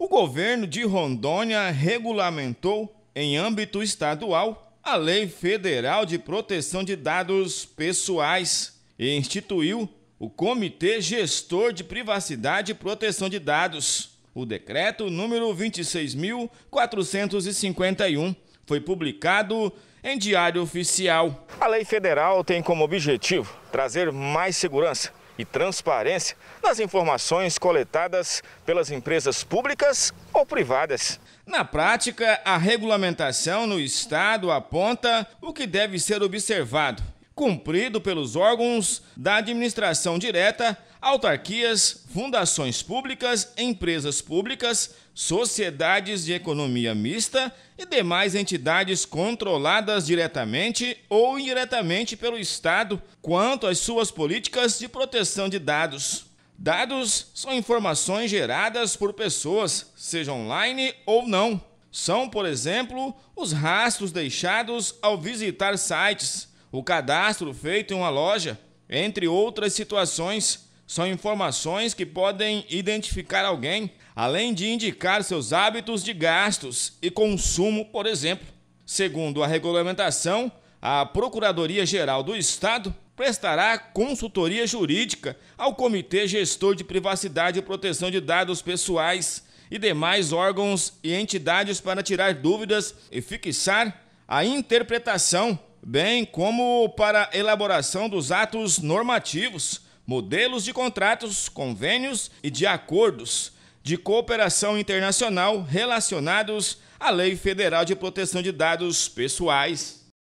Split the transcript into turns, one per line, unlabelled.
O governo de Rondônia regulamentou, em âmbito estadual, a Lei Federal de Proteção de Dados Pessoais e instituiu o Comitê Gestor de Privacidade e Proteção de Dados. O decreto número 26.451 foi publicado em Diário Oficial. A lei federal tem como objetivo trazer mais segurança e transparência nas informações coletadas pelas empresas públicas ou privadas. Na prática, a regulamentação no Estado aponta o que deve ser observado, cumprido pelos órgãos da administração direta autarquias, fundações públicas, empresas públicas, sociedades de economia mista e demais entidades controladas diretamente ou indiretamente pelo Estado quanto às suas políticas de proteção de dados. Dados são informações geradas por pessoas, seja online ou não. São, por exemplo, os rastros deixados ao visitar sites, o cadastro feito em uma loja, entre outras situações são informações que podem identificar alguém, além de indicar seus hábitos de gastos e consumo, por exemplo. Segundo a regulamentação, a Procuradoria-Geral do Estado prestará consultoria jurídica ao Comitê Gestor de Privacidade e Proteção de Dados Pessoais e demais órgãos e entidades para tirar dúvidas e fixar a interpretação, bem como para a elaboração dos atos normativos modelos de contratos, convênios e de acordos de cooperação internacional relacionados à Lei Federal de Proteção de Dados Pessoais.